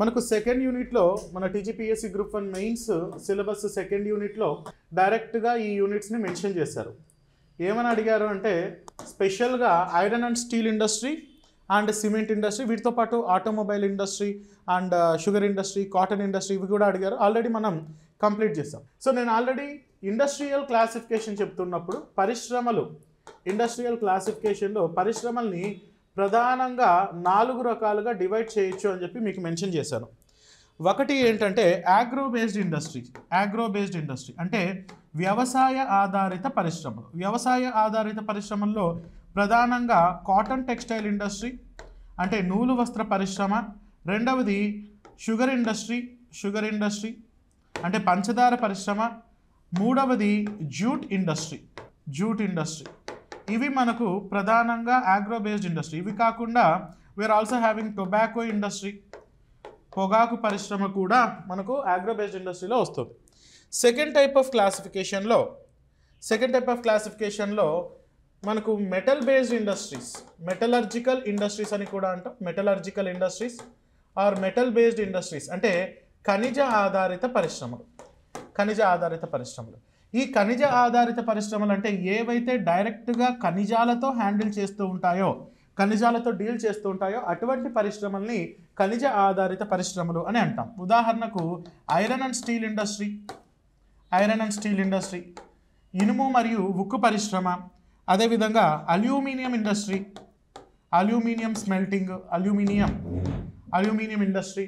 మనకు సెకండ్ యూనిట్లో మన TGPSC group one mains syllabus second యూనిట్లో డైరెక్ట్గా ఈ యూనిట్స్ని మెన్షన్ చేశారు ఏమని అడిగారు అంటే స్పెషల్గా iron and steel industry and cement industry వీటితో పాటు automobile industry and sugar industry cotton industry ఇవి కూడా అడిగారు ఆల్రెడీ మనం కంప్లీట్ చేసాం సో నేను ఆల్రెడీ ఇండస్ట్రియల్ క్లాసిఫికేషన్ చెప్తున్నప్పుడు పరిశ్రమలు ఇండస్ట్రియల్ క్లాసిఫికేషన్లో పరిశ్రమల్ని ప్రధానంగా నాలుగు రకాలుగా డివైడ్ చేయొచ్చు అని చెప్పి మీకు మెన్షన్ చేశాను ఒకటి ఏంటంటే agro based industry agro based industry అంటే వ్యవసాయ ఆధారిత పరిశ్రమలు వ్యవసాయ ఆధారిత పరిశ్రమల్లో ప్రధానంగా కాటన్ టెక్స్టైల్ ఇండస్ట్రీ అంటే నూలు వస్త్ర పరిశ్రమ రెండవది షుగర్ ఇండస్ట్రీ షుగర్ ఇండస్ట్రీ అంటే పంచదార పరిశ్రమ మూడవది జ్యూట్ ఇండస్ట్రీ జ్యూట్ ఇండస్ట్రీ ఇవి మనకు ప్రధానంగా ఆగ్రో బేస్డ్ ఇండస్ట్రీ ఇవి కాకుండా we are also having tobacco industry పొగాకు పరిశ్రమ కూడా మనకు ఆగ్రో బేస్డ్ ఇండస్ట్రీలో వస్తుంది second type of క్లాసిఫికేషన్లో second type of క్లాసిఫికేషన్లో మనకు metal based industries metallurgical industries అని కూడా అంటాం metallurgical industries are metal based industries అంటే ఖనిజ ఆధారిత పరిశ్రమలు ఖనిజ ఆధారిత పరిశ్రమలు ఈ ఖనిజ ఆధారిత పరిశ్రమలు అంటే ఏవైతే డైరెక్ట్గా ఖనిజాలతో హ్యాండిల్ చేస్తూ ఉంటాయో ఖనిజాలతో డీల్ చేస్తూ ఉంటాయో అటువంటి పరిశ్రమల్ని ఖనిజ ఆధారిత పరిశ్రమలు అని అంటాం ఉదాహరణకు iron and steel industry iron and steel industry ఇనుము మరియు ఉక్కు పరిశ్రమ అదేవిధంగా aluminium industry aluminium smelting aluminium aluminium industry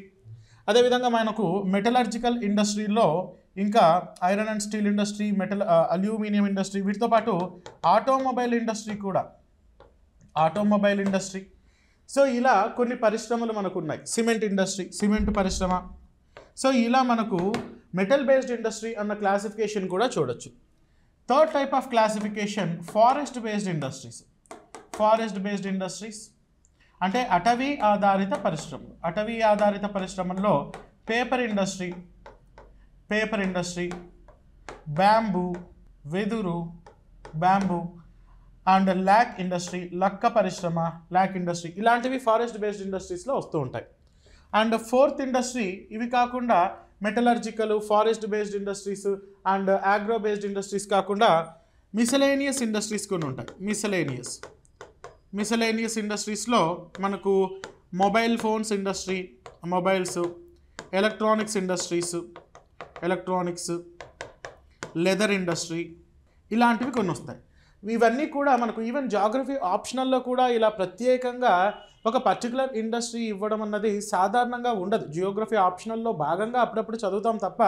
అదేవిధంగా మనకు మెటలర్జికల్ ఇండస్ట్రీలో ఇంకా iron and steel industry metal aluminium industry వీటితో పాటు ఆటోమొబైల్ ఇండస్ట్రీ కూడా ఆటోమొబైల్ ఇండస్ట్రీ సో ఇలా కొన్ని పరిశ్రమలు మనకు ఉన్నాయి సిమెంట్ ఇండస్ట్రీ సిమెంట్ పరిశ్రమ సో ఇలా మనకు మెటల్ బేస్డ్ ఇండస్ట్రీ అన్న క్లాసిఫికేషన్ కూడా చూడొచ్చు third type of classification forest based industries forest based industries అంటే అటవీ ఆధారిత పరిశ్రమలు అటవీ ఆధారిత పరిశ్రమల్లో paper industry paper industry bamboo వెదురు బ్యాంబూ అండ్ ల్యాక్ ఇండస్ట్రీ లక్క పరిశ్రమ ల్యాక్ ఇండస్ట్రీ ఇలాంటివి ఫారెస్ట్ బేస్డ్ ఇండస్ట్రీస్లో వస్తూ ఉంటాయి అండ్ ఫోర్త్ ఇండస్ట్రీ ఇవి కాకుండా metallurgical forest based industries and agro based industries కాకుండా మిసలేనియస్ ఇండస్ట్రీస్ కొన్ని ఉంటాయి మిసలేనియస్ మిసలేనియస్ ఇండస్ట్రీస్లో మనకు mobile phones industry mobiles electronics industries electronics leather industry ఇలాంటివి కొన్ని వస్తాయి ఇవన్నీ కూడా మనకు ఈవెన్ జాగ్రఫీ ఆప్షనల్లో కూడా ఇలా ప్రత్యేకంగా ఒక పర్టికులర్ ఇండస్ట్రీ ఇవ్వడం అన్నది సాధారణంగా ఉండదు జియోగ్రఫీ ఆప్షనల్లో భాగంగా అప్పుడప్పుడు చదువుతాం తప్ప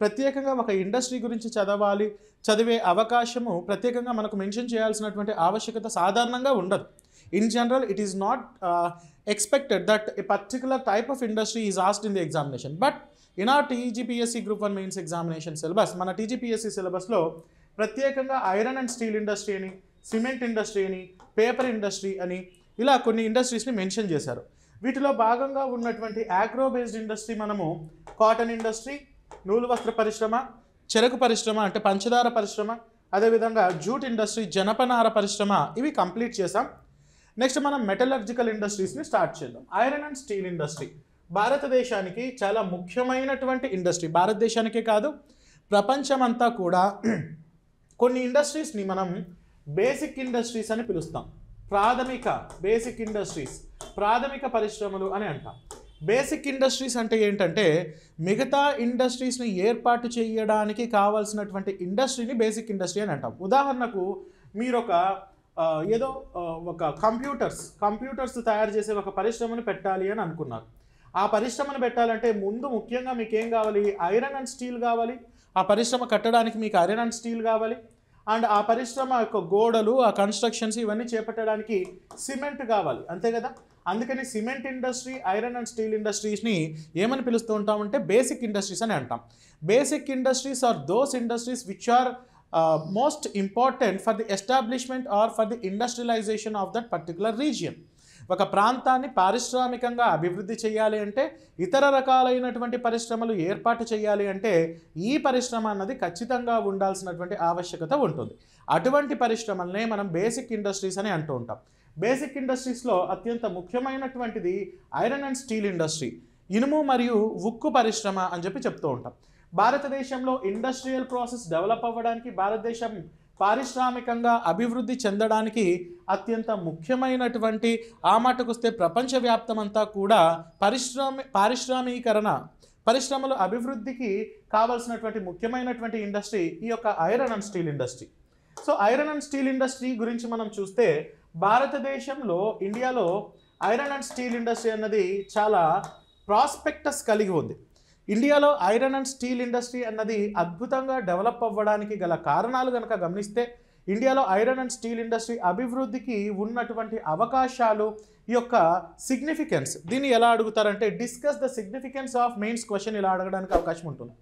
ప్రత్యేకంగా ఒక ఇండస్ట్రీ గురించి చదవాలి చదివే అవకాశము ప్రత్యేకంగా మనకు మెన్షన్ చేయాల్సినటువంటి ఆవశ్యకత సాధారణంగా ఉండదు in general it is not expected that that a particular type of industry is asked in the examination. But in our TGPSC Group 1 Mains examination మన టీజీపీఎస్సీ సిలబస్లో ప్రత్యేకంగా ఐరన్ అండ్ స్టీల్ ఇండస్ట్రీ అని cement industry అని paper industry అని ఇలా కొన్ని ఇండస్ట్రీస్ని mention చేశారు వీటిలో భాగంగా ఉన్నటువంటి యాగ్రో బేస్డ్ ఇండస్ట్రీ మనము కాటన్ ఇండస్ట్రీ నూలు వస్త్ర పరిశ్రమ చెరకు పరిశ్రమ అంటే పంచదార పరిశ్రమ అదేవిధంగా జూట్ ఇండస్ట్రీ జనపనార పరిశ్రమ ఇవి కంప్లీట్ చేశాం నెక్స్ట్ మనం మెటలర్జికల్ ఇండస్ట్రీస్ని స్టార్ట్ చేద్దాం ఐరన్ అండ్ స్టీల్ ఇండస్ట్రీ భారతదేశానికి చాలా ముఖ్యమైనటువంటి ఇండస్ట్రీ భారతదేశానికే కాదు ప్రపంచమంతా కూడా కొన్ని ఇండస్ట్రీస్ని మనం బేసిక్ ఇండస్ట్రీస్ అని పిలుస్తాం ప్రాథమిక బేసిక్ ఇండస్ట్రీస్ ప్రాథమిక పరిశ్రమలు అని అంటాం బేసిక్ ఇండస్ట్రీస్ అంటే ఏంటంటే మిగతా ఇండస్ట్రీస్ని ఏర్పాటు చేయడానికి కావాల్సినటువంటి ఇండస్ట్రీని బేసిక్ ఇండస్ట్రీ అని అంటాం ఉదాహరణకు మీరు ఒక ఏదో ఒక కంప్యూటర్స్ కంప్యూటర్స్ తయారు చేసే ఒక పరిశ్రమను పెట్టాలి అని అనుకున్నారు ఆ పరిశ్రమను పెట్టాలంటే ముందు ముఖ్యంగా మీకు ఏం కావాలి ఐరన్ అండ్ స్టీల్ కావాలి ఆ పరిశ్రమ కట్టడానికి మీకు ఐరన్ అండ్ స్టీల్ కావాలి అండ్ ఆ పరిశ్రమ యొక్క గోడలు ఆ కన్స్ట్రక్షన్స్ ఇవన్నీ చేపట్టడానికి సిమెంట్ కావాలి అంతే కదా అందుకని cement industry iron and steel ఇండస్ట్రీస్ని ఏమని పిలుస్తూ ఉంటామంటే బేసిక్ ఇండస్ట్రీస్ అని అంటాం basic industries are those industries which are most important for the establishment or for the industrialisation of that particular region ఒక ప్రాంతాన్ని పారిశ్రామికంగా అభివృద్ధి చేయాలి అంటే ఇతర రకాలైనటువంటి పరిశ్రమలు ఏర్పాటు చేయాలి అంటే ఈ పరిశ్రమ అన్నది ఖచ్చితంగా ఉండాల్సినటువంటి ఆవశ్యకత ఉంటుంది అటువంటి పరిశ్రమలనే మనం బేసిక్ ఇండస్ట్రీస్ అని అంటూ ఉంటాం బేసిక్ ఇండస్ట్రీస్లో అత్యంత ముఖ్యమైనటువంటిది ఐరన్ అండ్ స్టీల్ ఇండస్ట్రీ ఇనుము మరియు ఉక్కు పరిశ్రమ అని చెప్పి చెప్తూ ఉంటాం భారతదేశంలో ఇండస్ట్రియల్ ప్రాసెస్ డెవలప్ అవ్వడానికి భారతదేశం పారిశ్రామికంగా అభివృద్ధి చెందడానికి అత్యంత ముఖ్యమైనటువంటి ఆ ప్రపంచవ్యాప్తం ప్రపంచవ్యాప్తమంతా కూడా పరిశ్రామి పారిశ్రామీకరణ పరిశ్రమల అభివృద్ధికి కావాల్సినటువంటి ముఖ్యమైనటువంటి ఇండస్ట్రీ ఈ యొక్క iron and steel industry so iron and steel industry గురించి మనం చూస్తే భారతదేశంలో ఇండియాలో ఐరన్ అండ్ స్టీల్ ఇండస్ట్రీ అన్నది చాలా ప్రాస్పెక్టస్ కలిగి ఉంది ఇండియాలో ఐరన్ అండ్ స్టీల్ ఇండస్ట్రీ అన్నది అద్భుతంగా డెవలప్ అవ్వడానికి గల కారణాలు కనుక గమనిస్తే ఇండియాలో ఐరన్ అండ్ స్టీల్ ఇండస్ట్రీ అభివృద్ధికి ఉన్నటువంటి అవకాశాలు ఈ యొక్క సిగ్నిఫికెన్స్ దీన్ని ఎలా అడుగుతారంటే discuss the significance of mains question ఇలా అడగడానికి అవకాశం ఉంటుంది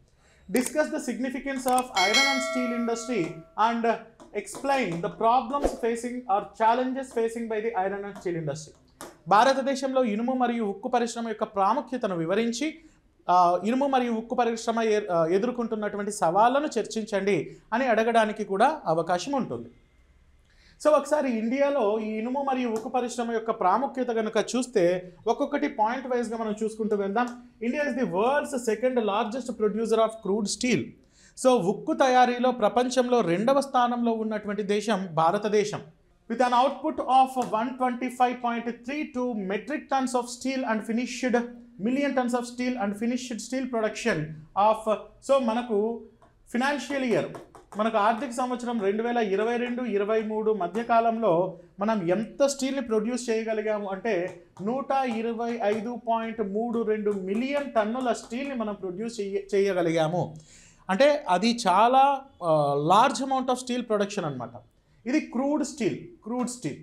discuss the significance of iron and steel industry and explain the problems facing or challenges facing by the iron and steel industry భారతదేశంలో ఇనుము మరియు ఉక్కు పరిశ్రమ యొక్క ప్రాముఖ్యతను వివరించి ఇనుము మరియు ఉక్కు పరిశ్రమ ఎదుర్కొంటున్నటువంటి సవాళ్లను చర్చించండి అని అడగడానికి కూడా అవకాశం ఉంటుంది సో ఒకసారి ఇండియాలో ఈ ఇనుము మరియు ఉక్కు పరిశ్రమ యొక్క ప్రాముఖ్యత కనుక చూస్తే ఒక్కొక్కటి పాయింట్ వైజ్గా మనం చూసుకుంటూ వెళ్దాం India is the world's second largest producer of crude steel so ఉక్కు తయారీలో ప్రపంచంలో రెండవ స్థానంలో ఉన్నటువంటి దేశం భారతదేశం with an output of one twenty five point three two metric tons of steel and finished million tons of steel and finished steel production of so మనకు financial year మనకు ఆర్థిక సంవత్సరం రెండు వేల ఇరవై రెండు ఇరవై మూడు మధ్యకాలంలో మనం ఎంత స్టీల్ని ప్రొడ్యూస్ చేయగలిగాము అంటే నూట ఇరవై ఐదు పాయింట్ మూడు రెండు మిలియన్ టన్నుల స్టీల్ని మనం ప్రొడ్యూస్ చేయ చేయగలిగాము అంటే అది చాలా large amount of steel production అనమాట ఇది crude steel crude steel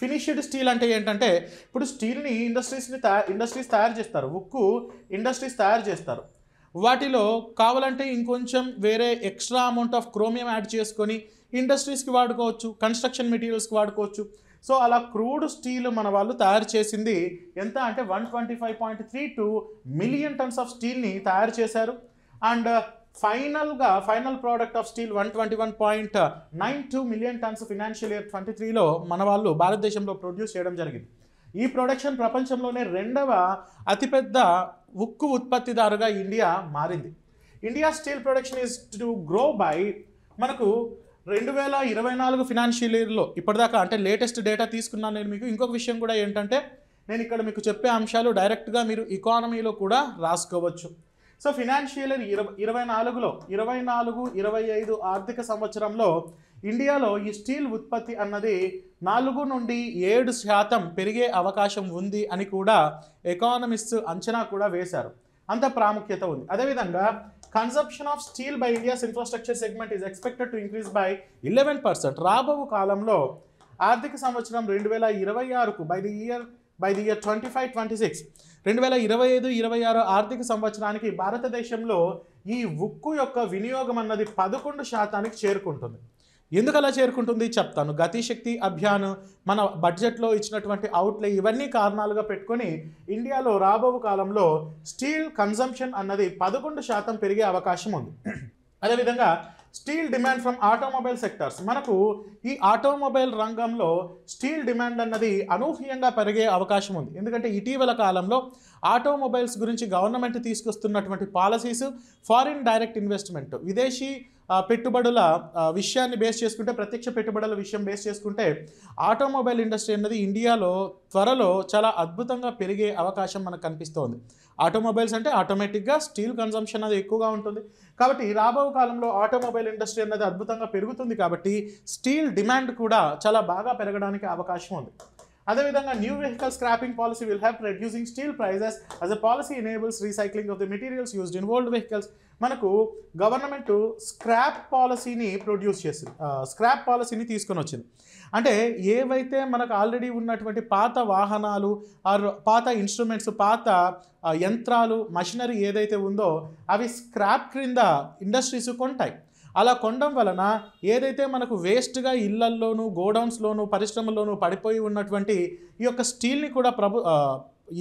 finished steel అంటే ఏంటంటే ఇప్పుడు స్టీల్ని ఇండస్ట్రీస్ని తయారు ఇండస్ట్రీస్ తయారు చేస్తారు ఉక్కు ఇండస్ట్రీస్ తయారు చేస్తారు వాటిలో కావాలంటే ఇంకొంచెం వేరే extra amount of chromium add చేసుకొని ఇండస్ట్రీస్కి వాడుకోవచ్చు కన్స్ట్రక్షన్ మెటీరియల్స్కి వాడుకోవచ్చు సో అలా క్రూడ్ స్టీల్ మన వాళ్ళు తయారు చేసింది ఎంత అంటే one twenty five point three two million tons of స్టీల్ని తయారు చేశారు అండ్ ఫైనల్గా final product of steel one twenty one point nine two million tons financial year twenty త్రీలో మన వాళ్ళు భారతదేశంలో ప్రొడ్యూస్ చేయడం జరిగింది ఈ ప్రొడక్షన్ ప్రపంచంలోనే రెండవ అతిపెద్ద ఉక్కు ఉత్పత్తిదారుగా ఇండియా మారింది India steel production is to grow by మనకు రెండు వేల ఇరవై నాలుగు ఫినాన్షియల్ ఇయర్లో ఇప్పటిదాకా అంటే లేటెస్ట్ డేటా తీసుకున్నాను నేను మీకు ఇంకొక విషయం కూడా ఏంటంటే నేను ఇక్కడ మీకు చెప్పే అంశాలు డైరెక్ట్గా మీరు ఇకానమీలో కూడా రాసుకోవచ్చు సో ఫినాన్షియల్ ఇయర్ ఇరవై ఇరవై నాలుగులో ఇరవై నాలుగు ఇరవై ఐదు ఆర్థిక సంవత్సరంలో ఇండియాలో ఈ స్టీల్ ఉత్పత్తి అన్నది నాలుగు నుండి ఏడు శాతం పెరిగే అవకాశం ఉంది అని కూడా ఎకానమిస్ట్ అంచనా కూడా వేశారు అంత ప్రాముఖ్యత ఉంది అదేవిధంగా consumption of steel by India's infrastructure segment is expected to increase by eleven percent రాబో కాలంలో ఆర్థిక సంవత్సరం రెండు వేల ఇరవై ఆరుకు by the year by the year twenty five twenty six రెండు వేల ఇరవై ఐదు ఇరవై ఆరు ఆర్థిక సంవత్సరానికి భారతదేశంలో ఈ ఉక్కు యొక్క వినియోగం అన్నది పదకొండు శాతానికి చేరుకుంటుంది ఎందుకు అలా చేరుకుంటుంది చెప్తాను గతిశక్తి అభియాన్ మన బడ్జెట్లో ఇచ్చినటువంటి అవుట్లే ఇవన్నీ కారణాలుగా పెట్టుకొని ఇండియాలో రాబో కాలంలో స్టీల్ కన్జంప్షన్ అన్నది పదకొండు శాతం పెరిగే అవకాశం ఉంది అదేవిధంగా steel demand from automobile sectors మనకు ఈ ఆటోమొబైల్ రంగంలో స్టీల్ డిమాండ్ అన్నది అనూహ్యంగా పెరిగే అవకాశం ఉంది ఎందుకంటే ఇటీవల కాలంలో ఆటోమొబైల్స్ గురించి గవర్నమెంట్ తీసుకొస్తున్నటువంటి పాలసీస్ ఫారిన్ డైరెక్ట్ ఇన్వెస్ట్మెంట్ విదేశీ పెట్టుబడుల విషయాన్ని బేస్ చేసుకుంటే ప్రత్యక్ష పెట్టుబడుల విషయం బేస్ చేసుకుంటే ఆటోమొబైల్ ఇండస్ట్రీ అన్నది ఇండియాలో త్వరలో చాలా అద్భుతంగా పెరిగే అవకాశం మనకు కనిపిస్తోంది ఆటోమొబైల్స్ అంటే ఆటోమేటిక్గా స్టీల్ కన్జంప్షన్ అది ఎక్కువగా ఉంటుంది కాబట్టి రాబో కాలంలో ఆటోమొబైల్ ఇండస్ట్రీ అన్నది అద్భుతంగా పెరుగుతుంది కాబట్టి స్టీల్ డిమాండ్ కూడా చాలా బాగా పెరగడానికి అవకాశం ఉంది అదేవిధంగా new vehicle scrapping policy will help reducing steel prices as a policy enables recycling of the materials used in old vehicles మనకు గవర్నమెంట్ స్క్రాప్ పాలసీని ప్రొడ్యూస్ చేసింది స్క్రాప్ పాలసీని తీసుకొని వచ్చింది అంటే ఏవైతే మనకు ఆల్రెడీ ఉన్నటువంటి పాత వాహనాలు ఆర్ పాత ఇన్స్ట్రుమెంట్స్ పాత యంత్రాలు మషినరీ ఏదైతే ఉందో అవి స్క్రాప్ క్రింద ఇండస్ట్రీస్ కొంటాయి అలా కొండం వలన ఏదైతే మనకు వేస్ట్గా ఇళ్లల్లోనూ గోడౌన్స్లోనూ పరిశ్రమల్లోనూ పడిపోయి ఉన్నటువంటి ఈ యొక్క స్టీల్ని కూడా ప్రభు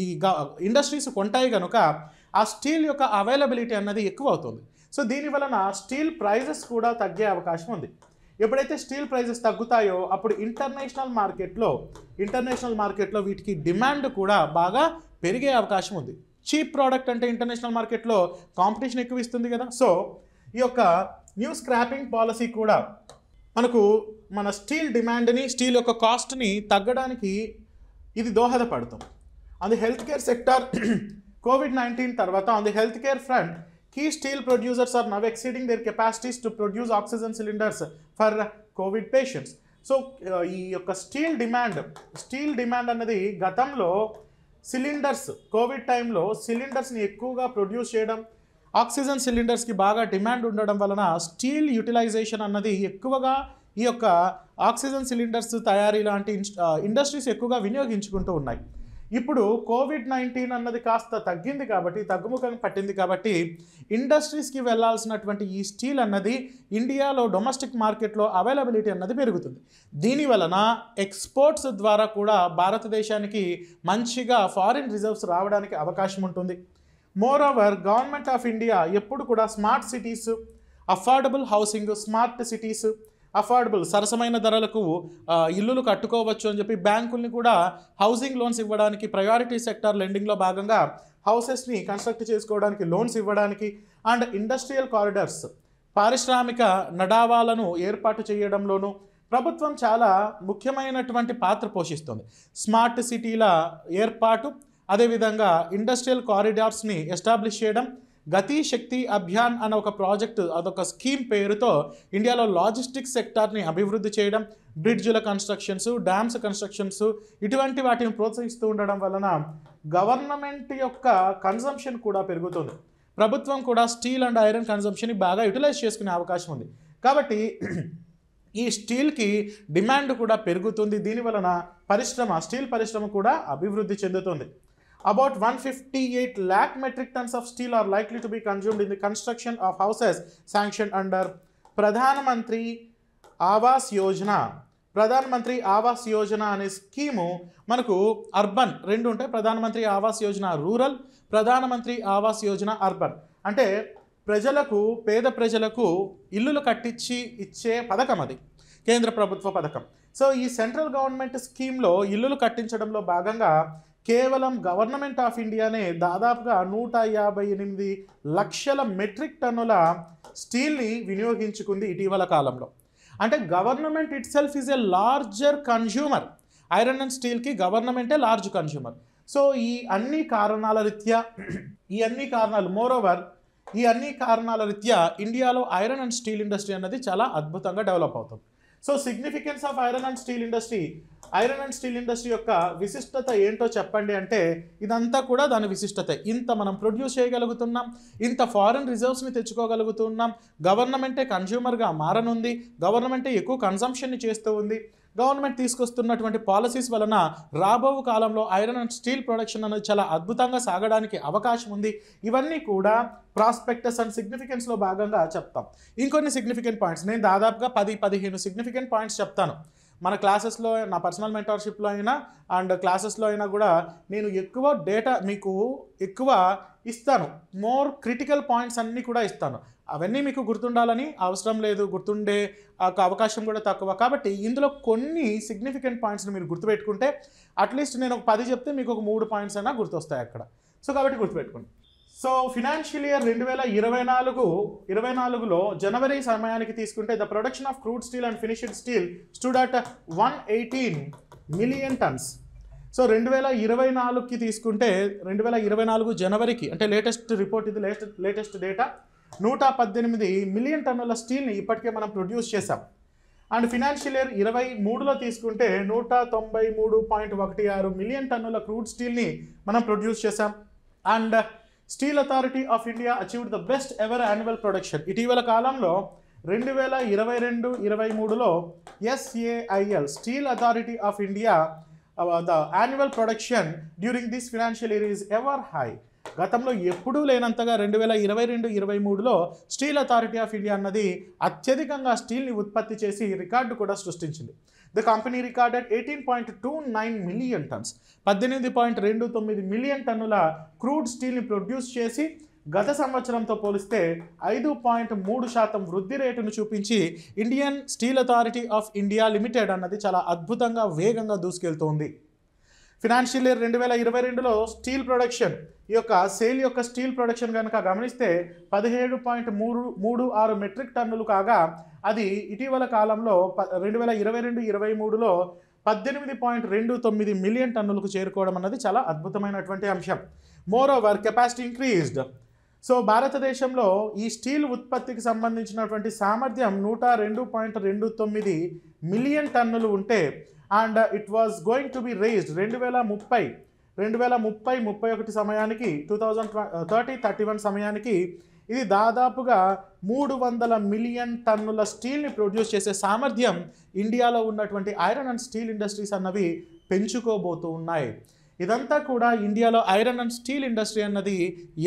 ఈ ఇండస్ట్రీస్ కొంటాయి కనుక ఆ స్టీల్ యొక్క అవైలబిలిటీ అన్నది ఎక్కువ అవుతుంది సో దీని వలన స్టీల్ ప్రైజెస్ కూడా తగ్గే అవకాశం ఉంది ఎప్పుడైతే స్టీల్ ప్రైజెస్ తగ్గుతాయో అప్పుడు ఇంటర్నేషనల్ మార్కెట్లో ఇంటర్నేషనల్ మార్కెట్లో వీటికి డిమాండ్ కూడా బాగా పెరిగే అవకాశం ఉంది చీప్ ప్రోడక్ట్ అంటే ఇంటర్నేషనల్ మార్కెట్లో కాంపిటీషన్ ఎక్కువ ఇస్తుంది కదా సో ఈ యొక్క న్యూ స్క్రాపింగ్ పాలసీ కూడా మనకు మన స్టీల్ డిమాండ్ని స్టీల్ యొక్క కాస్ట్ని తగ్గడానికి ఇది దోహదపడుతుంది అది health care sector Covid nineteen తర్వాత on health care front key steel producers are now exceeding their capacities to produce oxygen cylinders for Covid patients so ఈ యొక్క స్టీల్ డిమాండ్ స్టీల్ డిమాండ్ అన్నది గతంలో సిలిండర్స్ కోవిడ్ టైంలో సిలిండర్స్ని ఎక్కువగా produce చేయడం oxygen సిలిండర్స్కి బాగా demand ఉండడం వలన స్టీల్ యూటిలైజేషన్ అన్నది ఎక్కువగా ఈ యొక్క ఆక్సిజన్ సిలిండర్స్ తయారీ లాంటి ఇండస్ట్రీస్ ఎక్కువగా వినియోగించుకుంటూ ఉన్నాయి ఇప్పుడు కోవిడ్ నైన్టీన్ అన్నది కాస్త తగ్గింది కాబట్టి తగ్గుముఖం పట్టింది కాబట్టి ఇండస్ట్రీస్కి వెళ్లాల్సినటువంటి ఈ స్టీల్ అన్నది ఇండియాలో డొమెస్టిక్ మార్కెట్లో అవైలబిలిటీ అన్నది పెరుగుతుంది దీని వలన ఎక్స్పోర్ట్స్ ద్వారా కూడా భారతదేశానికి మంచిగా ఫారిన్ రిజర్వ్స్ రావడానికి అవకాశం ఉంటుంది more over government of India ఎప్పుడు కూడా smart cities affordable housing smart cities affordable సరసమైన ధరలకు ఇల్లులు కట్టుకోవచ్చు అని చెప్పి బ్యాంకుల్ని కూడా హౌసింగ్ లోన్స్ ఇవ్వడానికి ప్రయారిటీ సెక్టార్ లెండింగ్లో భాగంగా హౌసెస్ని కన్స్ట్రక్ట్ చేసుకోవడానికి లోన్స్ ఇవ్వడానికి అండ్ ఇండస్ట్రియల్ కారిడార్స్ పారిశ్రామిక నడావాలను ఏర్పాటు చేయడంలోనూ ప్రభుత్వం చాలా ముఖ్యమైనటువంటి పాత్ర పోషిస్తుంది స్మార్ట్ సిటీల ఏర్పాటు అదేవిధంగా ఇండస్ట్రియల్ కారిడార్స్ని ఎస్టాబ్లిష్ చేయడం గతి శక్తి అభియాన్ అనే ఒక ప్రాజెక్టు అదొక స్కీమ్ పేరుతో ఇండియాలో లాజిస్టిక్స్ సెక్టార్ని అభివృద్ధి చేయడం బ్రిడ్జుల కన్స్ట్రక్షన్స్ డ్యామ్స్ కన్స్ట్రక్షన్స్ ఇటువంటి వాటిని ప్రోత్సహిస్తూ ఉండడం వలన గవర్నమెంట్ యొక్క కన్సంప్షన్ కూడా పెరుగుతుంది ప్రభుత్వం కూడా స్టీల్ అండ్ ఐరన్ కన్సంప్షన్ని బాగా యూటిలైజ్ చేసుకునే అవకాశం ఉంది కాబట్టి ఈ స్టీల్కి డిమాండ్ కూడా పెరుగుతుంది దీనివలన పరిశ్రమ స్టీల్ పరిశ్రమ కూడా అభివృద్ధి చెందుతుంది about one fifty eight lakh metric tons of steel are likely to be the in the construction of houses sanction under Pradhan Mantri Awas ప్రధాన మంత్రి ఆవాస్ యోజన అనే స్కీము మనకు అర్బన్ రెండు ఉంటాయి ప్రధానమంత్రి ఆవాస్ యోజన రూరల్ ప్రధానమంత్రి ఆవాస్ యోజన అర్బన్ అంటే ప్రజలకు పేద ప్రజలకు ఇల్లులు కట్టించి ఇచ్చే పథకం అది కేంద్ర ప్రభుత్వ పథకం సో ఈ సెంట్రల్ గవర్నమెంట్ స్కీమ్లో ఇల్లులు కట్టించడంలో భాగంగా కేవలం గవర్నమెంట్ ఆఫ్ ఇండియానే దాదాపుగా నూట యాభై ఎనిమిది లక్షల మెట్రిక్ టన్నుల స్టీల్ని వినియోగించుకుంది ఇటీవల కాలంలో అంటే government itself is a larger consumer iron and స్టీల్కి గవర్నమెంటే లార్జ్ కన్జ్యూమర్ సో ఈ అన్ని కారణాల రీత్యా ఈ అన్ని కారణాలు మోరోవర్ ఈ అన్ని కారణాల రీత్యా ఇండియాలో ఐరన్ అండ్ స్టీల్ ఇండస్ట్రీ అనేది చాలా అద్భుతంగా డెవలప్ అవుతుంది so significance of iron and steel industry iron and steel industry యొక్క విశిష్టత ఏంటో చెప్పండి అంటే ఇదంతా కూడా దాని విశిష్టత ఇంత మనం ప్రొడ్యూస్ చేయగలుగుతున్నాం ఇంత ఫారిన్ రిజర్వ్స్ని తెచ్చుకోగలుగుతున్నాం గవర్నమెంటే కన్జ్యూమర్గా మారనుంది గవర్నమెంటే ఎక్కువ కన్సంప్షన్ని చేస్తూ ఉంది గవర్నమెంట్ తీసుకొస్తున్నటువంటి పాలసీస్ వలన రాబో కాలంలో ఐరన్ అండ్ స్టీల్ ప్రొడక్షన్ అనేది చాలా అద్భుతంగా సాగడానికి అవకాశం ఉంది ఇవన్నీ కూడా ప్రాస్పెక్టస్ అండ్ సిగ్నిఫికెన్స్లో భాగంగా చెప్తాం ఇంకొన్ని సిగ్నిఫికెంట్ పాయింట్స్ నేను దాదాపుగా పది పదిహేను సిగ్నిఫికెంట్ పాయింట్స్ చెప్తాను మన క్లాసెస్లో నా పర్సనల్ మెంటర్షిప్లో అయినా అండ్ క్లాసెస్లో అయినా కూడా నేను ఎక్కువ డేటా మీకు ఎక్కువ ఇస్తాను మోర్ క్రిటికల్ పాయింట్స్ అన్నీ కూడా ఇస్తాను అవన్నీ మీకు గుర్తుండాలని అవసరం లేదు గుర్తుండే అవకాశం కూడా తక్కువ కాబట్టి ఇందులో కొన్ని సిగ్నిఫికెంట్ పాయింట్స్ని మీరు గుర్తుపెట్టుకుంటే అట్లీస్ట్ నేను ఒక పది చెప్తే మీకు ఒక మూడు పాయింట్స్ అయినా గుర్తొస్తాయి అక్కడ సో కాబట్టి గుర్తుపెట్టుకోండి సో ఫినాన్షియల్ ఇయర్ రెండు వేల ఇరవై నాలుగు ఇరవై నాలుగులో జనవరి సమయానికి తీసుకుంటే the production of crude steel and finishing steel stood at one eighteen million tons so రెండు వేల ఇరవై నాలుగుకి తీసుకుంటే రెండు వేల ఇరవై నాలుగు జనవరికి అంటే లేటెస్ట్ రిపోర్ట్ ఇది లేటెస్ట్ లేటెస్ట్ డేటా నూట పద్దెనిమిది మిలియన్ టన్నుల స్టీల్ని ఇప్పటికే మనం ప్రొడ్యూస్ చేశాం అండ్ ఫినాన్షియల్ ఇయర్ ఇరవై మూడులో తీసుకుంటే నూట తొంభై మూడు పాయింట్ ఒకటి ఆరు మిలియన్ టన్నుల క్రూడ్ స్టీల్ని మనం ప్రొడ్యూస్ చేశాం and Steel Authority of India achieved the best ever annual production ఇటీవల కాలంలో రెండు వేల ఇరవై రెండు ఇరవై మూడులో SAIL Steel Authority of India the annual production during this financial year is ever high గతంలో ఎప్పుడూ లేనంతగా రెండు వేల ఇరవై రెండు ఇరవై మూడులో స్టీల్ అథారిటీ ఆఫ్ ఇండియా అన్నది అత్యధికంగా స్టీల్ని ఉత్పత్తి చేసి రికార్డు కూడా సృష్టించింది the company recorded eighteen point two nine million tons పద్దెనిమిది పాయింట్ రెండు తొమ్మిది మిలియన్ టన్నుల క్రూడ్ స్టీల్ని ప్రొడ్యూస్ చేసి గత సంవత్సరంతో పోలిస్తే ఐదు పాయింట్ మూడు శాతం వృద్ధి రేటును చూపించి Indian Steel Authority of India Limited అన్నది చాలా అద్భుతంగా వేగంగా దూసుకెళ్తోంది ఫినాన్షియల్ ఇయర్ రెండు వేల ఇరవై రెండులో స్టీల్ ప్రొడక్షన్ ఈ యొక్క సేల్ యొక్క స్టీల్ ప్రొడక్షన్ కనుక గమనిస్తే పదిహేడు పాయింట్ మూడు మూడు ఆరు మెట్రిక్ టన్నులు కాగా అది ఇటీవల కాలంలో ప రెండు వేల ఇరవై రెండు ఇరవై మూడులో పద్దెనిమిది పాయింట్ రెండు తొమ్మిది మిలియన్ టన్నులకు చేరుకోవడం అన్నది చాలా అద్భుతమైనటువంటి అంశం more over capacity increased so భారతదేశంలో ఈ స్టీల్ ఉత్పత్తికి సంబంధించినటువంటి సామర్థ్యం నూట రెండు పాయింట్ రెండు తొమ్మిది మిలియన్ టన్నులు ఉంటే and it was going to be raised రెండు వేల ముప్పై రెండు వేల ముప్పై ముప్పై ఒకటి సమయానికి two thousand thirty thirty one సమయానికి ఇది దాదాపుగా మూడు వందల మిలియన్ టన్నుల స్టీల్ని ప్రొడ్యూస్ చేసే సామర్థ్యం ఇండియాలో ఉన్నటువంటి ఐరన్ అండ్ స్టీల్ ఇండస్ట్రీస్ అన్నవి పెంచుకోబోతూ ఉన్నాయి ఇదంతా కూడా ఇండియాలో ఐరన్ అండ్ స్టీల్ ఇండస్ట్రీ అన్నది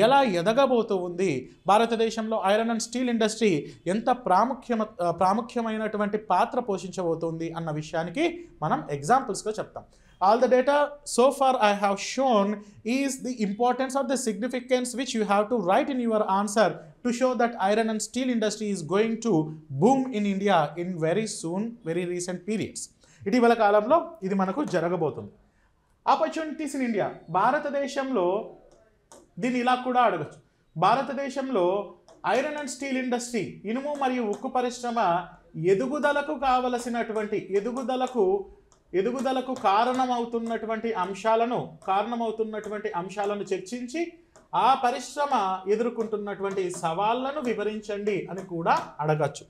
ఎలా ఎదగబోతూ ఉంది భారతదేశంలో ఐరన్ అండ్ స్టీల్ ఇండస్ట్రీ ఎంత ప్రాముఖ్యమ ప్రాముఖ్యమైనటువంటి పాత్ర పోషించబోతుంది అన్న విషయానికి మనం ఎగ్జాంపుల్స్గా చెప్తాం all the data so far I have shown is the importance of the significance which you have to write in your answer to show that iron and steel industry is going to boom in India in very soon very recent periods ఇటీవల కాలంలో ఇది మనకు జరగబోతుంది opportunities in India భారతదేశంలో దీన్ని ఇలా కూడా అడగచ్చు భారతదేశంలో ఐరన్ అండ్ స్టీల్ ఇండస్ట్రీ ఇనుము మరియు ఉక్కు పరిశ్రమ ఎదుగుదలకు కావలసినటువంటి ఎదుగుదలకు ఎదుగుదలకు కారణమవుతున్నటువంటి అంశాలను కారణమవుతున్నటువంటి అంశాలను చర్చించి ఆ పరిశ్రమ ఎదుర్కొంటున్నటువంటి సవాళ్లను వివరించండి అని కూడా అడగచ్చు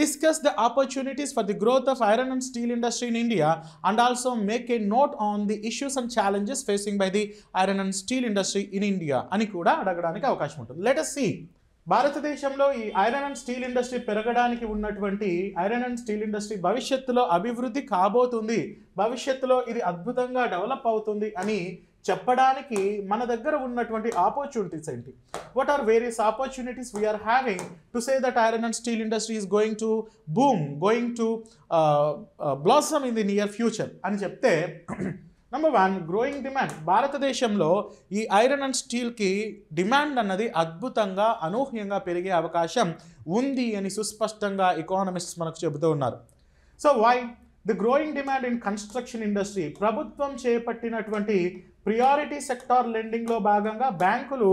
discuss the opportunities for the growth of iron and steel industry in India and also make a note on the issues and challenges facing by the iron and steel industry in India అని కూడా అడగడానికి అవకాశం ఉంటుంది let's see భారతదేశంలో ఈ iron and steel industry పెరగడానికి ఉన్నటువంటి iron and steel industry భవిష్యత్తులో అభివృద్ధి కాబోతుంది భవిష్యత్తులో ఇది అద్భుతంగా డెవలప్ అవుతుంది అని చెప్పడానికి మన దగ్గర ఉన్నటువంటి ఆపర్చునిటీస్ ఏంటి what are various opportunities we're having to say that iron and steel industry is going to boom going to blossom in the near future అని చెప్తే నెంబర్ వన్ గ్రోయింగ్ డిమాండ్ భారతదేశంలో ఈ ఐరన్ అండ్ స్టీల్కి డిమాండ్ అన్నది అద్భుతంగా అనూహ్యంగా పెరిగే అవకాశం ఉంది అని సుస్పష్టంగా ఎకానమిస్ట్స్ మనకు చెబుతూ ఉన్నారు so why the growing demand in construction industry ప్రభుత్వం చేపట్టినటువంటి ప్రియారిటీ సెక్టార్ లెండింగ్లో భాగంగా బ్యాంకులు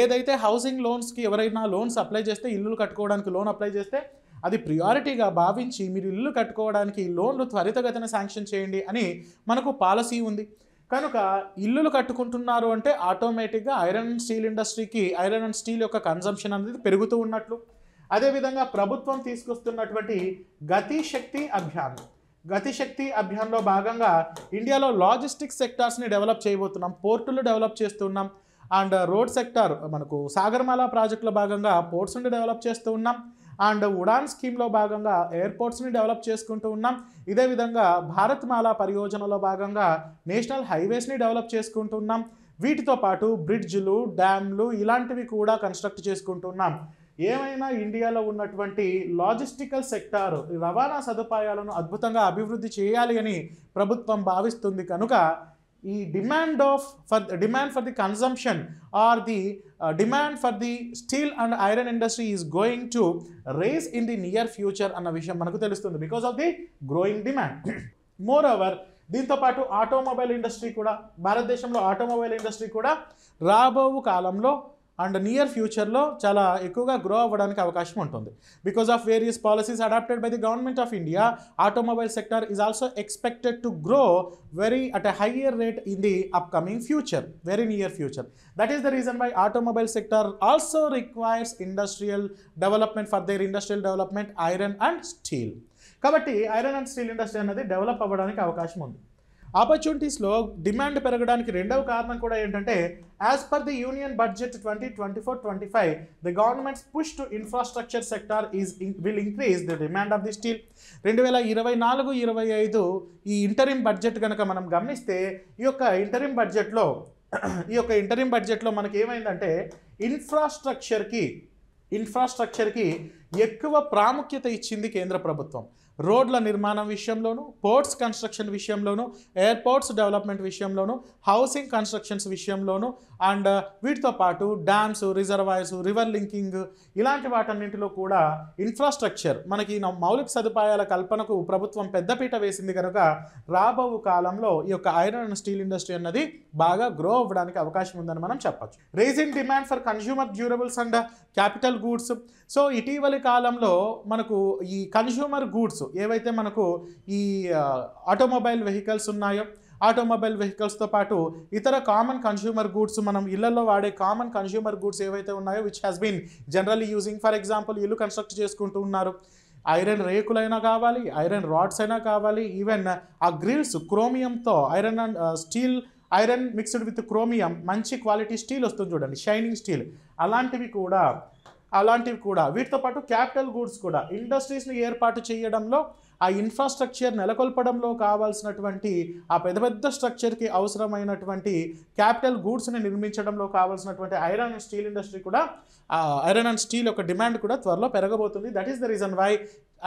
ఏదైతే హౌసింగ్ లోన్స్కి ఎవరైనా లోన్స్ అప్లై చేస్తే ఇల్లులు కట్టుకోవడానికి లోన్ అప్లై చేస్తే అది ప్రియారిటీగా భావించి మీరు ఇల్లు కట్టుకోవడానికి లోన్లు త్వరితగతిన శాంక్షన్ చేయండి అని మనకు పాలసీ ఉంది కనుక ఇల్లులు కట్టుకుంటున్నారు అంటే ఆటోమేటిక్గా ఐరన్ అండ్ స్టీల్ ఇండస్ట్రీకి ఐరన్ అండ్ స్టీల్ యొక్క కన్జంప్షన్ అనేది పెరుగుతూ ఉన్నట్లు అదేవిధంగా ప్రభుత్వం తీసుకొస్తున్నటువంటి గతిశక్తి అభియాన్ గతిశక్తి అభియాన్లో భాగంగా ఇండియాలో లాజిస్టిక్స్ సెక్టార్స్ని డెవలప్ చేయబోతున్నాం పోర్టులు డెవలప్ చేస్తున్నాం అండ్ రోడ్ సెక్టార్ మనకు సాగర్మాల ప్రాజెక్టులో భాగంగా పోర్ట్స్ని డెవలప్ చేస్తూ ఉన్నాం అండ్ ఉడాన్ స్కీమ్లో భాగంగా ఎయిర్పోర్ట్స్ని డెవలప్ చేసుకుంటూ ఉన్నాం ఇదే విధంగా భారత్మాల పరియోజనలో భాగంగా నేషనల్ హైవేస్ని డెవలప్ చేసుకుంటున్నాం వీటితో పాటు బ్రిడ్జ్లు డ్యామ్లు ఇలాంటివి కూడా కన్స్ట్రక్ట్ చేసుకుంటున్నాం ఏమైనా ఇండియాలో ఉన్నటువంటి లాజిస్టికల్ సెక్టార్ రవాణా సదుపాయాలను అద్భుతంగా అభివృద్ధి చేయాలి అని ప్రభుత్వం భావిస్తుంది కనుక ఈ demand of for demand for the consumption or the uh, demand for the steel and iron industry is going to raise in the near future అన్న విషయం మనకు తెలుస్తుంది because of the growing demand more over దీంతోపాటు automobile industry కూడా భారతదేశంలో automobile industry కూడా రాబో కాలంలో అండ్ నియర్ ఫ్యూచర్లో చాలా ఎక్కువగా గ్రో అవ్వడానికి అవకాశం ఉంటుంది because of various policies adopted by the government of India automobile sector is also expected to grow very at a higher rate in the upcoming future very near future that is the reason why automobile sector also requires industrial development for their industrial development iron and steel కాబట్టి iron and steel industry అనేది develop అవ్వడానికి అవకాశం ఉంది ఆపర్చునిటీస్లో demand పెరగడానికి రెండవ కారణం కూడా ఏంటంటే as per the union budget twenty twenty four twenty five the government's push to infrastructure sector is will increase the demand of the steel రెండు వేల ఇరవై నాలుగు ఇరవై ఐదు ఈ ఇంటరిమ్ బడ్జెట్ కనుక మనం గమనిస్తే ఈ యొక్క ఇంటరిమ్ బడ్జెట్లో ఈ యొక్క ఇంటరిమ్ బడ్జెట్లో మనకి ఏమైందంటే ఇన్ఫ్రాస్ట్రక్చర్కి ఇన్ఫ్రాస్ట్రక్చర్కి ఎక్కువ ప్రాముఖ్యత ఇచ్చింది కేంద్ర ప్రభుత్వం రోడ్ల నిర్మాణం విషయంలోనూ పోర్ట్స్ కన్స్ట్రక్షన్ విషయంలోనూ ఎయిర్పోర్ట్స్ డెవలప్మెంట్ విషయంలోనూ హౌసింగ్ కన్స్ట్రక్షన్స్ విషయంలోనూ అండ్ uh, వీటితో పాటు డ్యామ్స్ రిజర్వాయర్స్ రివర్ లింకింగ్ ఇలాంటి వాటన్నింటిలో కూడా ఇన్ఫ్రాస్ట్రక్చర్ మనకి మౌలిక సదుపాయాల కల్పనకు ప్రభుత్వం పెద్దపీట వేసింది కనుక రాబో కాలంలో ఈ యొక్క ఐరన్ అండ్ స్టీల్ ఇండస్ట్రీ అన్నది బాగా గ్రో అవ్వడానికి అవకాశం ఉందని మనం చెప్పచ్చు raising demand for consumer durables and capital goods so ఇటీవలి కాలంలో మనకు ఈ కన్స్యూమర్ గూడ్స్ ఏవైతే మనకు ఈ ఆటోమొబైల్ వెహికల్స్ ఉన్నాయో ఆటోమొబైల్ వెహికల్స్తో పాటు ఇతర కామన్ కన్స్యూమర్ గూడ్స్ మనం ఇళ్లలో వాడే కామన్ కన్స్యూమర్ గూడ్స్ ఏవైతే ఉన్నాయో which has been generally using for example ఇల్లు కన్స్ట్రక్ట్ చేసుకుంటూ ఉన్నారు ఐరన్ రేకులైనా కావాలి ఐరన్ రాడ్స్ అయినా కావాలి ఈవెన్ ఆ గ్రిల్స్ క్రోమియంతో iron and steel iron mixed with chromium మంచి క్వాలిటీ స్టీల్ వస్తుంది చూడండి షైనింగ్ స్టీల్ అలాంటివి కూడా అలాంటివి కూడా వీటితో పాటు క్యాపిటల్ గూడ్స్ కూడా ఇండస్ట్రీస్ని ఏర్పాటు చేయడంలో ఆ ఇన్ఫ్రాస్ట్రక్చర్ నెలకొల్పడంలో కావాల్సినటువంటి ఆ పెద్ద పెద్ద స్ట్రక్చర్కి అవసరమైనటువంటి క్యాపిటల్ గూడ్స్ని నిర్మించడంలో కావాల్సినటువంటి ఐరన్ అండ్ స్టీల్ ఇండస్ట్రీ కూడా ఐరన్ అండ్ స్టీల్ యొక్క డిమాండ్ కూడా త్వరలో పెరగబోతుంది that is the reason why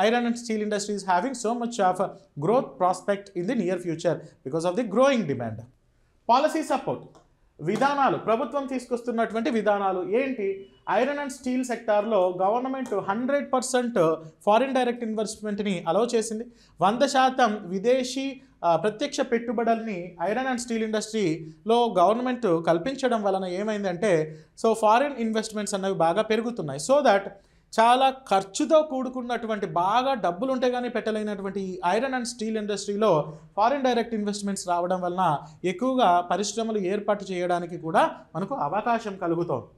iron and steel industry is having so much of growth prospect in the near future because of the growing demand policy support విధానాలు ప్రభుత్వం తీసుకొస్తున్నటువంటి విధానాలు ఏంటి iron and steel సెక్టార్లో government hundred percent foreign direct ఇన్వెస్ట్మెంట్ని allow చేసింది వంద శాతం విదేశీ ప్రత్యక్ష పెట్టుబడుల్ని ఐరన్ అండ్ స్టీల్ ఇండస్ట్రీలో గవర్నమెంట్ కల్పించడం వలన ఏమైందంటే సో ఫారిన్ ఇన్వెస్ట్మెంట్స్ అనేవి బాగా పెరుగుతున్నాయి సో దట్ చాలా ఖర్చుతో కూడుకున్నటువంటి బాగా డబ్బులు ఉంటే కానీ పెట్టలేనటువంటి ఈ ఐరన్ అండ్ స్టీల్ ఇండస్ట్రీలో ఫారిన్ డైరెక్ట్ ఇన్వెస్ట్మెంట్స్ రావడం వలన ఎక్కువగా పరిశ్రమలు ఏర్పాటు చేయడానికి కూడా మనకు అవకాశం కలుగుతోంది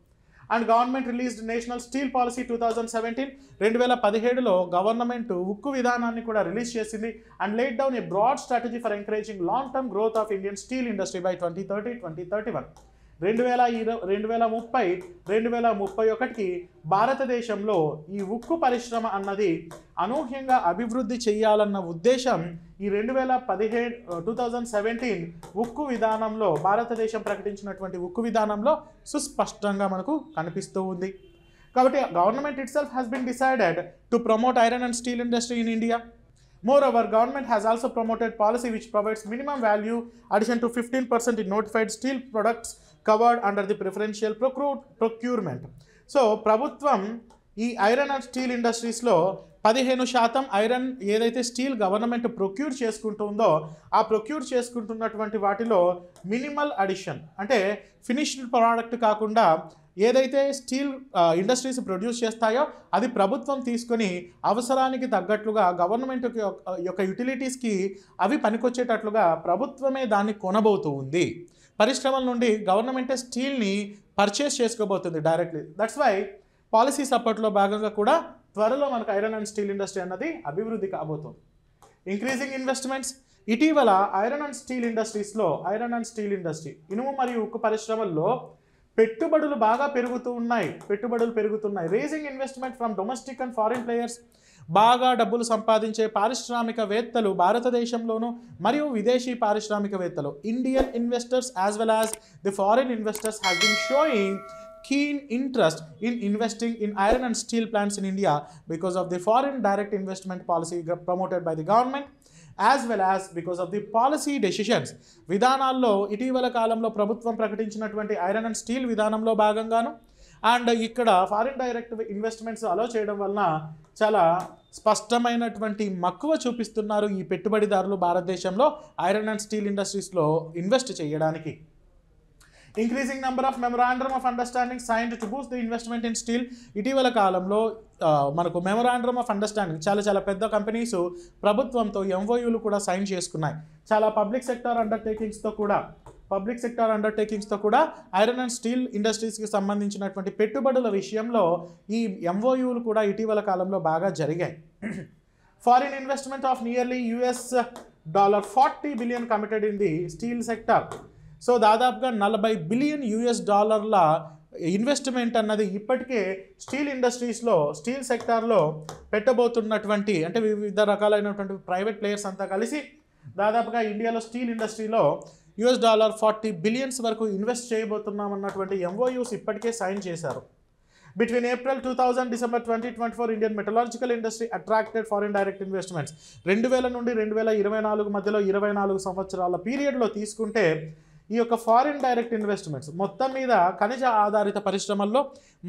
and government released national steel policy two thousand seventeen రెండు వేల పదిహేడులో గవర్నమెంట్ ఉక్కు విధానాన్ని కూడా రిలీజ్ చేసింది and laid down a broad strategy for encouraging long term growth of Indian steel industry by twenty thirty twenty thirty one రెండు వేల ఇరవై రెండు వేల ముప్పై రెండు వేల ముప్పై ఒకటికి భారతదేశంలో ఈ ఉక్కు పరిశ్రమ అన్నది అనూహ్యంగా అభివృద్ధి చేయాలన్న ఉద్దేశం ఈ రెండు వేల పదిహేడు టూ థౌజండ్ సెవెంటీన్ ఉక్కు విధానంలో భారతదేశం ప్రకటించినటువంటి ఉక్కు విధానంలో సుస్పష్టంగా మనకు కనిపిస్తూ ఉంది కాబట్టి government itself has been decided to promote iron and steel industry in India government has also promoted policy which provides minimum value addition to fifteen percent in notified steel products covered under the preferential procure procurement so ప్రభుత్వం ఈ iron and steel ఇండస్ట్రీస్లో పదిహేను శాతం iron ఏదైతే steel government procure చేసుకుంటుందో ఆ procure చేసుకుంటున్నటువంటి వాటిలో minimal addition అంటే finished product కాకుండా ఏదైతే స్టీల్ ఇండస్ట్రీస్ ప్రొడ్యూస్ చేస్తాయో అది ప్రభుత్వం తీసుకొని అవసరానికి తగ్గట్లుగా గవర్నమెంట్ యొక్క యుటిలిటీస్కి అవి పనికొచ్చేటట్లుగా ప్రభుత్వమే దాన్ని కొనబోతూ ఉంది పరిశ్రమల నుండి గవర్నమెంటే స్టీల్ని పర్చేస్ చేసుకోబోతుంది డైరెక్ట్లీ దట్స్ వై పాలసీ సపోర్ట్లో భాగంగా కూడా త్వరలో మనకు ఐరన్ అండ్ స్టీల్ ఇండస్ట్రీ అన్నది అభివృద్ధి కాబోతుంది ఇంక్రీజింగ్ ఇన్వెస్ట్మెంట్స్ ఇటీవల ఐరన్ అండ్ స్టీల్ ఇండస్ట్రీస్లో ఐరన్ అండ్ స్టీల్ ఇండస్ట్రీ ఇనుము మరియు ఉక్కు పరిశ్రమల్లో పెట్టుబడులు బాగా పెరుగుతూ ఉన్నాయి పెట్టుబడులు పెరుగుతున్నాయి raising investment from domestic and foreign players బాగా డబ్బులు సంపాదించే పారిశ్రామికవేత్తలు భారతదేశంలోను మరియు విదేశీ పారిశ్రామికవేత్తలు Indian investors as well as the foreign investors have been showing keen interest in investing in iron and steel plants in India because of the foreign direct investment policy promoted by the government as well as because of the policy decisions విధానాల్లో ఇటీవల కాలంలో ప్రభుత్వం ప్రకటించినటువంటి iron and steel విధానంలో భాగంగాను and ఇక్కడ foreign direct investments allow చేయడం వలన చాలా స్పష్టమైనటువంటి మక్కువ చూపిస్తున్నారు ఈ పెట్టుబడిదారులు భారతదేశంలో ఐరన్ అండ్ స్టీల్ ఇండస్ట్రీస్లో ఇన్వెస్ట్ చేయడానికి increasing number of memorandum of understanding signed to boost the investment in steel ఇటీవల కాలంలో మనకు మెమరాండమ్ ఆఫ్ అండర్స్టాండింగ్ చాలా చాలా పెద్ద కంపెనీస్ ప్రభుత్వంతో ఎంఓయూలు కూడా సైన్ చేసుకున్నాయి చాలా పబ్లిక్ సెక్టర్ అండర్టేకింగ్స్తో కూడా పబ్లిక్ సెక్టార్ అండర్టేకింగ్స్తో కూడా ఐరన్ అండ్ స్టీల్ ఇండస్ట్రీస్కి సంబంధించినటువంటి పెట్టుబడుల విషయంలో ఈ ఎంఓయూలు కూడా ఇటీవల కాలంలో బాగా జరిగాయి foreign investment of nearly US dollar forty billion committed in the steel sector so దాదాపుగా నలభై బిలియన్ యుఎస్ డాలర్ల ఇన్వెస్ట్మెంట్ అన్నది ఇప్పటికే స్టీల్ ఇండస్ట్రీస్లో స్టీల్ సెక్టార్లో పెట్టబోతున్నటువంటి అంటే వివిధ రకాలైనటువంటి ప్రైవేట్ ప్లేయర్స్ అంతా కలిసి దాదాపుగా ఇండియాలో స్టీల్ ఇండస్ట్రీలో యుఎస్ డాలర్ ఫార్టీ బిలియన్స్ వరకు ఇన్వెస్ట్ చేయబోతున్నామన్నటువంటి ఎంఓయూస్ ఇప్పటికే సైన్ చేశారు between April two thousand December twenty twenty four Indian metallurgical industry attracted foreign direct investments రెండు వేల నుండి రెండు వేల ఇరవై నాలుగు మధ్యలో ఇరవై నాలుగు సంవత్సరాల పీరియడ్లో తీసుకుంటే ఈ యొక్క ఫారిన్ డైరెక్ట్ ఇన్వెస్ట్మెంట్స్ మొత్తం మీద ఖనిజ ఆధారిత పరిశ్రమల్లో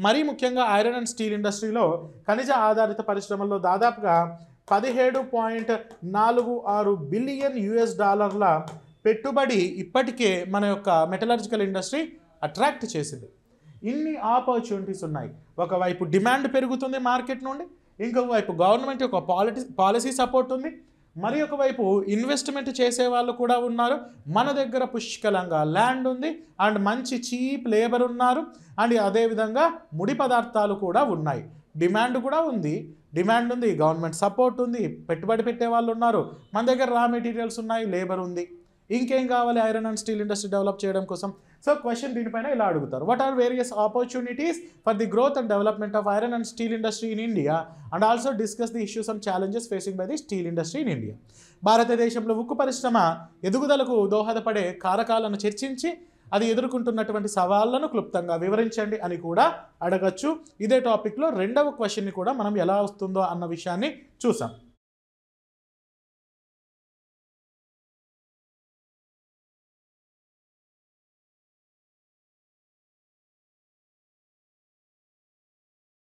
మరీ ముఖ్యంగా ఐరన్ అండ్ స్టీల్ ఇండస్ట్రీలో ఖనిజ ఆధారిత పరిశ్రమల్లో దాదాపుగా పదిహేడు పాయింట్ నాలుగు ఆరు బిలియన్ యుఎస్ డాలర్ల పెట్టుబడి ఇప్పటికే మన యొక్క మెటలర్జికల్ ఇండస్ట్రీ అట్రాక్ట్ చేసింది ఇన్ని ఆపర్చునిటీస్ ఉన్నాయి ఒకవైపు డిమాండ్ పెరుగుతుంది మార్కెట్ నుండి వైపు గవర్నమెంట్ యొక్క పాలిటీ పాలసీ సపోర్ట్ ఉంది మరి ఒకవైపు ఇన్వెస్ట్మెంట్ చేసే వాళ్ళు కూడా ఉన్నారు మన దగ్గర పుష్కలంగా ల్యాండ్ ఉంది అండ్ మంచి చీప్ లేబర్ ఉన్నారు అండ్ అదేవిధంగా ముడి పదార్థాలు కూడా ఉన్నాయి డిమాండ్ కూడా ఉంది డిమాండ్ ఉంది గవర్నమెంట్ సపోర్ట్ ఉంది పెట్టుబడి పెట్టే వాళ్ళు ఉన్నారు మన దగ్గర రా మెటీరియల్స్ ఉన్నాయి లేబర్ ఉంది ఇంకేం కావాలి iron and steel industry develop చేయడం కోసం సో క్వశ్చన్ దీనిపైన ఇలా అడుగుతారు what are various opportunities for the growth and development of iron and steel industry in India and also discuss the issues and challenges facing by the steel industry in India భారతదేశంలో ఉక్కు పరిశ్రమ ఎదుగుదలకు దోహదపడే కారకాలను చర్చించి అది ఎదుర్కొంటున్నటువంటి సవాళ్లను క్లుప్తంగా వివరించండి అని కూడా అడగచ్చు ఇదే టాపిక్లో రెండవ క్వశ్చన్ని కూడా మనం ఎలా వస్తుందో అన్న విషయాన్ని చూసాం